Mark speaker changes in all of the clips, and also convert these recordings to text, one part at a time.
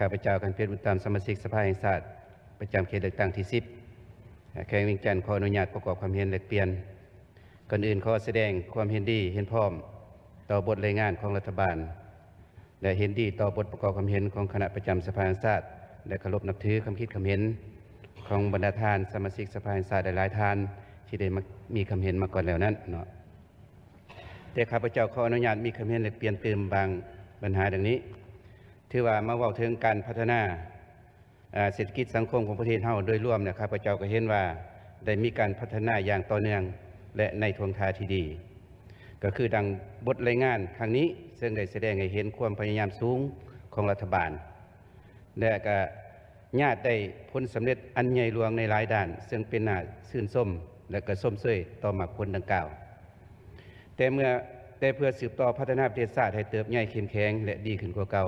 Speaker 1: ข้าพเจ้ากันเพชรบุญตามสมาชิกสภาแห่งชาติประจำเขตเลือกตั้งที่สิบแข่งวิ่งจกน์ขออนุญาตประกอบความเห็นแลกเปลี่ยนก่อนอื่นขอแสดงความเห็นดีเห็นพร้อม ต่อบทรายงานของรัฐบาล และเห็นดีต่อบทประกอบความเห็นของคณะประจำสภาแห่งชาติและเคารพนับถือคำคิดคำเห็นของบรรดาทานสมาชิกสภาแห่งชาติหลายท่าน ที่ได้มีคำเห็นมาก่อนแล้วนั้นเนาะ แต่ข้าพเจ้าขออนุญาตมีคำเห็นแลกเปลี่ยนเติมบางปัญหาดังนี้ถือว่ามาเว้าถึงการพัฒนาเศรษฐกิจสังคมของประเทศเฮาโดยรวมนะครับพระเจ้าก็เห็นว่าได้มีการพัฒนาอย่างต่อเนื่องและในทวงทาที่ดี ก็คือดังบทรายงานครั้งนี้ ซึ่งได้แสดงให้เห็นความพยายามสูงของรัฐบาล และก็ญาติได้พ้นสำเร็จอันใหญ่หลวงในหลายด้าน ซึ่งเป็นหน้าซื่นส้มและก็ส้มเสยต่อมาคนดังกล่าว แต่เมื่อแต่เพื่อสืบต่อพัฒนาประเทศชาติให้เติบใหญ่เข้มแข็งและดีขึ้นกว่าเก่า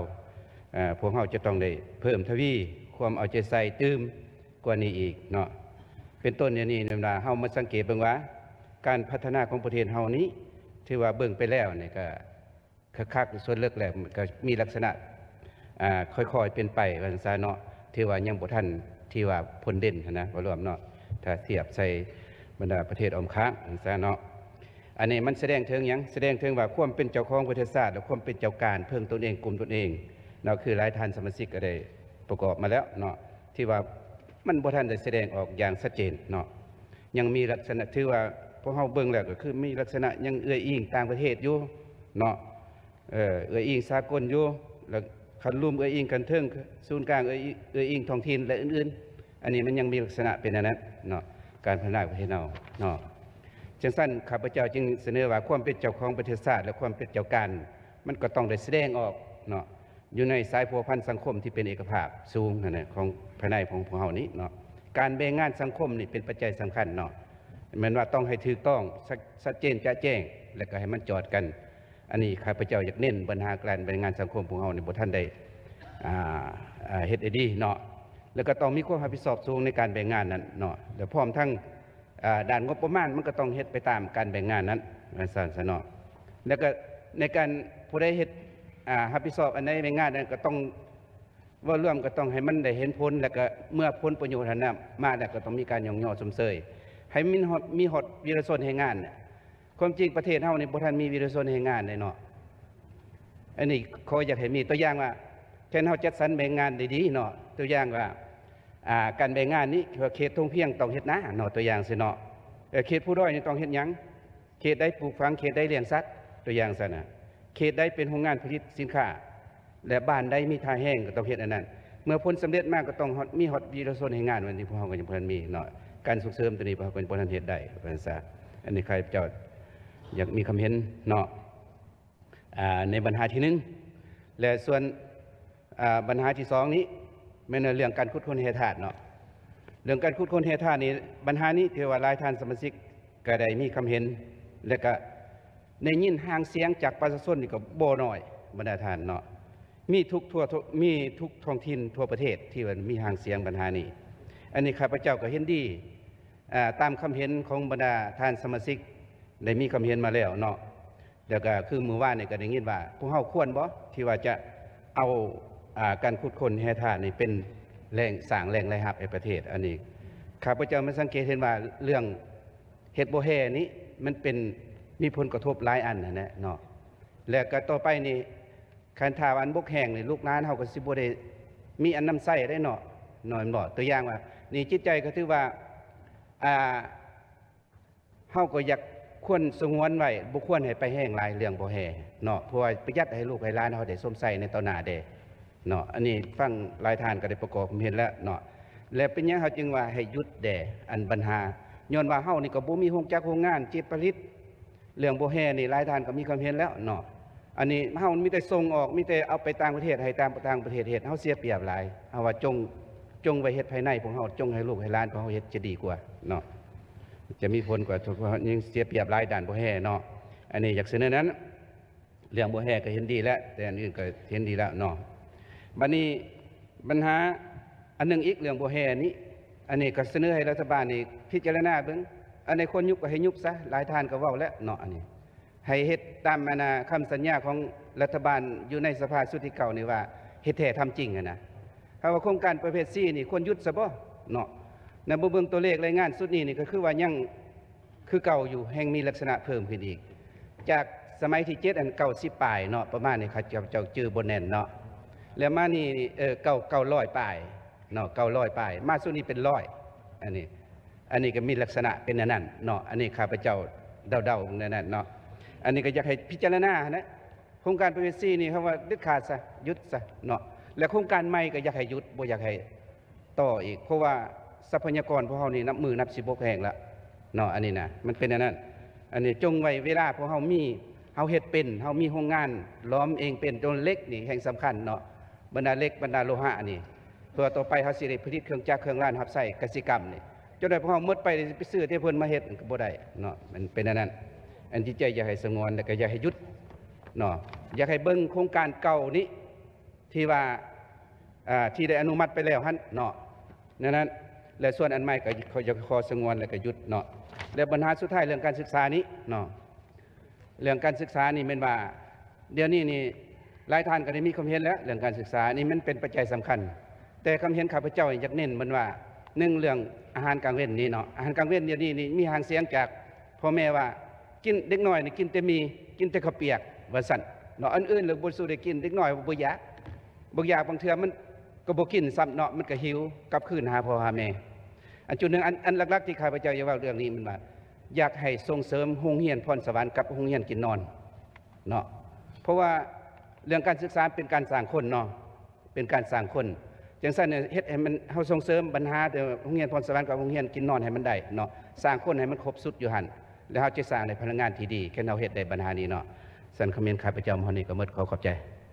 Speaker 1: พวกเราจะต้องได้เพิ่มทวี ความเอาใจใส่ตื้มกว่านี้อีกเนาะเป็นต้นเนี่ยนี่เวลาเฮามาสังเกตบ้างว่าการพัฒนาของประเทศเฮานี้ถือว่าเบิ่งไปแล้วเนี่ยก็คักๆส่วนเลิกแล้วก็มีลักษณะค่อย ๆ เป็นไปวันซาเนาะถือว่ายังบ่ทัน ที่ว่าพ้นเด่นนะบ่รวมเนาะถ้าเทียบใส่บรรดาประเทศอมค้างันซาเนาะอันนี้มันแสดงถึงยังแสดงถึงว่าความเป็นเจ้าของประเทศชาติและความเป็นเจ้าการเพิ่งตนเองกลุ่มตนเองเนาะคือหลายท่านสมาชิกก็ได้ประกอบมาแล้วเนาะที่ว่ามันบทท่านได้แสดงออกอย่างชัดเจนเนาะยังมีลักษณะที่ว่าพวกเฮาเบิ่งแล้วก็คือมีลักษณะยังเอื้ออิงต่างประเทศอยู่เนาะเอ่อเอื้ออิงสากลอยู่แล้วคันรวมเอื้ออิงกันททิงศูนย์กลางเอื้ออื้ออิงท้องถิ่นและอื่นๆ อันนี้มันยังมีลักษณะเป็นอย่างนั้นเนาะการพัฒนาประเทศเราเนาะจังสั้นข้าพเจ้าจึงเสนอว่าความเป็นเจ้าของประเทศชาติและความเป็นเจ้าการมันก็ต้องได้แสดงออกเนาะอยู่ในสายพัวพันธ์สังคมที่เป็นเอกภาพสูงนะของภายในของพวกเฮานี้เนาะการแบ่งงานสังคมนี่เป็นปัจจัยสำคัญเนาะมันว่าต้องให้ถือต้องชัดเจนจะแจ้งแล้วก็ให้มันจอดกัน อันนี้ข้าพเจ้าอยากเน้นปัญหาการแบ่งงานสังคมของเฮาในบทท่านได้เฮ็ดดีเนาะแล้วก็ต้องมีความรับผิดชอบสูงในการแบ่งงานนั้นเนาะแลยวพร้อมทั้งด่านงบประมาณมันก็ต้องเฮ็ดไปตามการแบ่งงานนั้นมนสั่นสนอแล้วก็ในการผู้ใดเฮ็ดาฮับพิสอบอันนีนไม่งานนั้นก็ต้องว่าร่วมก็ต้องให้มันได้เห็นพ้นแล้วก็เมื่อพ้นประโยชน์นั้นมาแล้วก็ต้องมีการย่องย่อสมเสยให้มีหดมีหดวีรชนให้งานเนี่ยความจริงประเทศเ่านี่บ่ทานมีวีรชนให้งานเลยเนาะอันนี้ขออยากให้มีตัวอย่างว่าแค่เราจัดสรรแบ่งงานดีๆเนาะตัวอย่างว่าการแบ่งงานนี้เขตท่งเพียงต้องเห็ดน้าเนาะตัวอย่างสิเนาะเขตผู้ด้อยนี่ต้องเห็ดยังเขตได้ปลูกฝังเขตได้เลี้ยงสัตว์ตัวอย่างซเนาะเขตใดเป็นโรงงานผลิตสินค้า และบ้านใดมีทาแห้งก็ต้องเข็ดอันนั้น เมื่อพ้นสำเร็จมากก็ต้องมีฮอตวีรโซนให้งาน วันที่พ่กเฮาก็ยังเพิ่นมีเนาะการส่งเสริมตัวนี้พ่อเปาก็บ่ทันเหตุใดเพันซะอันนี้ใครเจ้าอยากมีคำเห็นเนาะในปัญหาที่หนึ่งและส่วนปัญหาที่สองนี้ไม่นเรื่องการคุดคนเฮธาตุเนาะเรื่องการคุดคนเฮธาตุนี่ปัญหานี้เทวาหลายท่านสมาชิกก็ได้มีคำเห็นและก็ในยินห่างเสียงจากประชาชนนี่ก็บน่อย บรรดาท่านเนาะ มีทุกทั่วมีทุกท้องถิ่นทั่วประเทศที่มันมีห่างเสียงปัญหานี้ อันนี้ข้าพเจ้าก็เห็นดี ตามคำเห็นของบรรดาท่านสมาชิกได้มีคำเห็นมาแล้วเนาะเดี๋ยวก็คือมือว่าเนี่ยก็ได้ยินว่าพวกเฮาควรบ่ที่ว่าจะเอาการคุดคนแห่ท่านนี่เป็นแรงสร้างแรงไรหับในประเทศอันนี้ข้าพเจ้ามาสังเกตเห็นว่าเรื่องเฮ็ดโบเฮนี้มันเป็นมีผลกระทบหลายอันนะเนาะ แล้วก็ต่อไปนี่คันทาวันบุกแห่งเลยลูกน้านเขาก็สิบ่ได้มีอันน้ำใส่ได้เนาะหน่อยบ่ตัวอย่างว่า นี่จิตใจก็ถือว่าอ่าเฮาก็อยากควนสงวนไว้บุควรให้ไปแห้งหลายเรื่องบ่แห่เนาะเพราะว่าประหยัดให้ลูกให้ล้านเขาได้ส้มใส่ในต่อหน้าเดเนาะ อันนี้ฟังลายทานก็ได้ประกอบเห็นแล้วเนาะ แล้วเป็นยังเขาจึงว่าให้ยุดแด่อันปัญหาย้อนว่าเฮานี่ก็บ่มีโรงจักโรงงาน จิตผลิตเรื่องโบแห่นี่หลายท่านก็มีความเห็นแล้วเนาะ อันนี้เฮามีแต่ส่งออกมีแต่เอาไปต่างประเทศให้ตามต่างประเทศเฮ็ดเฮาเสียเปรียบหลายเฮาว่าจงจงไวเฮ็ดภายในของเฮาจงให้ลูกให้ล้านของเฮาเฮ็ดจะดีกว่าเนาะ จะมีผลกว่าเพราะยังเสียเปรียบหลายด่านโบแห่เนาะ อันนี้อยากเสนอนั้นเรื่องโบแห่ก็เห็นดีแล้ว แต่อันอื่นก็เห็นดีแล้วเนาะ บัดนี้ปัญหาอันนึงอีกเรื่องโบแห่นี้อันนี้ก็เสนอให้รัฐบาลนี่พิจารณาเบิ่งอันในคนยุบก็ให้ยุบซะ หลายท่านก็ว่าแล้วเนาะอันนี้ ให้เฮ็ดตามมานาคำสัญญาของรัฐบาลอยู่ในสภาสุติเก่านี่ว่าเฮ็ดแท้ทำจริงอะนะถ้าว่าโครงการประเภทซี่นี่ควรยุดซะบ่เนาะในบเบืบองตัวเลขรายงานสุดนี้นี่ก็คือว่ายังคือเก่าอยู่แห่งมีลักษณะเพิ่มขึ้นอีก จากสมัยที่เจ็ดอันเก่าสิบปลายเนาะประมาณนี้ครับเจ้าเจ้าจือบนแน่นเนาะแล้วมานี่เออเก่าเก่าร้อยปลายเนาะเก่าร้อยปลายมาสุดนี้เป็นร้อยอันนี้อันนี้ก็มีลักษณะเป็นนั่นเนาะ อันนี้ข้าพเจ้าเดาๆนั่นเนาะ อันนี้ก็อยากให้พิจารณานะ โครงการปรเวซีนี่เขาว่าดึดขาดซะยุดซะเนาะ และโครงการใหม่ก็อยากให้ยุดบ่อยากให้ ต่ออีก เพราะว่าทรัพยากรพวกเฮานี่นับมือนับสิบกแห่งละเนาะอันนี้นะมันเป็นนั่นอันนี้จงไว้เวลาพวกเฮามีเฮาเฮ็ดเป็นเฮามีโรงงานล้อมเองเป็นจนเล็กนี่แห่งสำคัญเนาะบรรดาเล็กบรรดาโลหะนี่เพื่อต่อไปเขาสิริผลิตเครื่องจักรเครื่องร้านหับใส่กสิกรรมนี่จะได้พ่อเมื่อไปไปซื้อเทเพิ่นมาเฮ็ดก็บ่ได้เนาะมันเป็นอันนั้น อันที่ใจอยากให้สงวน แล้วก็อยากให้ยุดเนาะอยากให้เบิ่งโครงการเก่านี้ที่ว่าอ่าที่ได้อนุมัติไปแล้วฮั่นเนาะนั้นั้นและส่วนอันใหม่ก็ขจะขอสงวนแล้วก็ยุดเนาะแลวปัญหาสุดท้ายเรื่องการศึกษานี้เนาะเรื่องการศึกษานี่เป็นว่า เดี๋ยวนี้นี่หลายท่านก็ได้มีความเห็นแล้วเรื่องการศึกษานี่มันเป็นปัจจัยสำคัญ แต่ความเห็นข้าพเจ้าอยากเน้นมันว่าหนึ่งเรื่องอาหารกลางเว้นนี่เนาะอาหารกลางเว้นเนี่ยนี้นี่มีหางเสียงจากพ่อแม่ว่ากินเด็กน้อยนี่กินแต่มีกินแต่ข้าวเปียกว่าสั่นเนาะอันอื่นหรือบนสูได้กินเด็กน้อยบ่อยากบ่อยากบางเทื่อมันก็บ่กินซ้ำเนาะมันก็หิวกับคืนหาพ่อหาแม่อันจุดหนึ่งอันหลักๆที่ข้าพเจ้าอยกเว่าเรื่องนี้มันว่าอยากให้ส่งเสริมหงเหียนพรสวรรค์กับหงเหียนกินนอนเนาะเพราะว่าเรื่องการศึกษาเป็นการสร้างคนเนาะเป็นการสร้างคนจังสั้นเนี่ยเฮ็ดให้มันเฮาส่งเสริมปัญหาเดี๋ยวโรงเรียนพรสวรรค์กับโรงเรียนกินนอนให้มันได้เนาะสร้างคนให้มันครบสุดอยู่หัน แล้วเฮาจะสร้างในพลังงานที่ดีแค่เราเฮ็ดได้ปัญหานี้เนาะสันคอมเมนต์ข้าพเจ้ามฮานี่ก็หมดขอขอบใจ